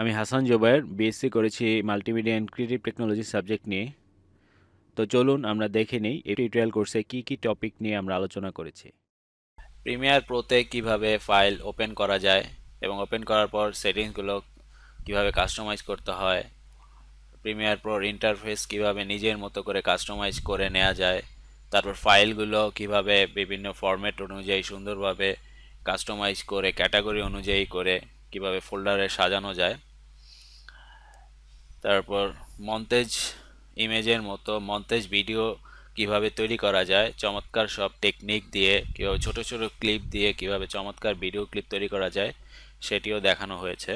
আমি হাসান জোবায়ের বিএসসি করেছি multimedia and creative technology subject নিয়ে তো চলুন আমরা দেখে নিই এই টিউটোরিয়াল কোর্সে কি কি টপিক নিয়ে আমরা আলোচনা করেছি প্রিমিয়ার প্রোতে কিভাবে ফাইল ওপেন করা যায় এবং ওপেন করার পর সেটিংসগুলো কিভাবে কাস্টমাইজ করতে হয় প্রিমিয়ার প্রোর ইন্টারফেস কিভাবে নিজের মতো করে কাস্টমাইজ করে নেওয়া যায় তারপর ফাইলগুলো কিভাবে বিভিন্ন ফর্ম্যাট অনুযায়ী সুন্দরভাবে কাস্টমাইজ করে ক্যাটাগরি অনুযায়ী করে কিভাবে ফোল্ডারে সাজানো যায় তারপর মন্তেজ ইমেজের মতো মন্তেজ ভিডিও কিভাবে তৈরি করা যায় চমৎকার সব টেকনিক দিয়ে কীভাবে ছোট ছোট ক্লিপ দিয়ে কিভাবে চমৎকার ভিডিও ক্লিপ তৈরি করা যায় সেটিও দেখানো হয়েছে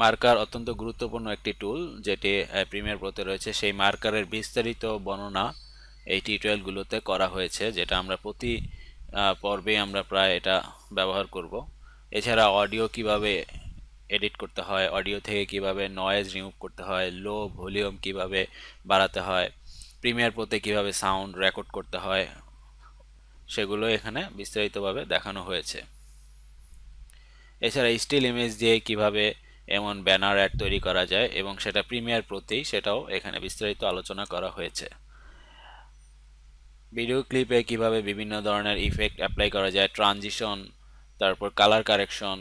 মার্কার অত্যন্ত গুরুত্বপূর্ণ একটি টুল যেটি প্রিমিয়ার প্রোতে রয়েছে সেই মার্কারের বিস্তারিত বর্ণনা এই টিউটোরিয়ালগুলোতে করা হয়েছে যেটা আমরা প্রতি পর্বে আমরা প্রায় এটা ব্যবহার করব এছাড়া অডিও কিভাবে এডিট করতে হয় অডিও থেকে কিভাবে নয়েজ রিমুভ করতে হয় লো ভলিউম কিভাবে বাড়াতে হয় প্রিমিয়ার প্রোতে কিভাবে সাউন্ড রেকর্ড করতে হয় সেগুলো এখানে বিস্তারিতভাবে দেখানো হয়েছে এছাড়া স্টিল ইমেজ দিয়ে কিভাবে এমন ব্যানার অ্যাড তৈরি করা যায় এবং সেটা প্রিমিয়ার প্রতি সেটাও এখানে বিস্তারিত আলোচনা করা হয়েছে ভিডিও ক্লিপে কিভাবে বিভিন্ন ধরনের ইফেক্ট অ্যাপ্লাই করা যায় ট্রানজিশন তারপর কালার কারেকশন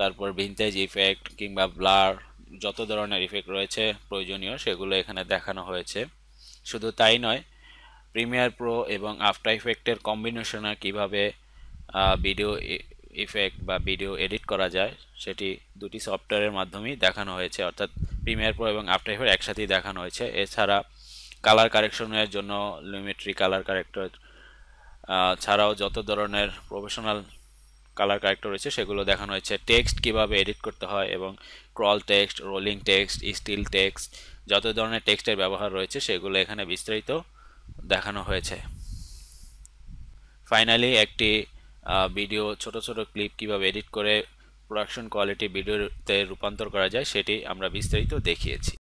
তারপর ভিনটেজ ইফেক্ট কিংবা ব্লার যত ধরনের ইফেক্ট রয়েছে প্রয়োজনীয় সেগুলো এখানে দেখানো হয়েছে শুধু তাই নয় প্রিমিয়ার প্রো এবং আফটার ইফেক্টের কম্বিনেশনে কিভাবে ভিডিও ইফেক্ট e-, বা ভিডিও এডিট করা যায় সেটি দুটি সফটওয়্যারের মাধ্যমেই দেখানো হয়েছে অর্থাৎ প্রিমিয়ার প্রো এবং আফটার ইফেক্ট একসাথেই দেখানো হয়েছে এছাড়া কালার কারেকশনের জন্য লিমিট্রি কালার কারেক্টর ছাড়াও যত ধরনের প্রফেশনাল কালার কারেক্টর রয়েছে সেগুলো দেখানো হয়েছে টেক্সট কিভাবে এডিট করতে হয় এবং crawl text rolling text still text যত ধরনের টেক্সটের ব্যবহার রয়েছে সেগুলো এখানে বিস্তারিত দেখানো হয়েছে ফাইনালি একটি ভিডিও ছোট ছোট ক্লিপ কিভাবে এডিট করে প্রোডাকশন কোয়ালিটি ভিডিওতে রূপান্তর করা যায় সেটি আমরা বিস্তারিত দেখিয়েছি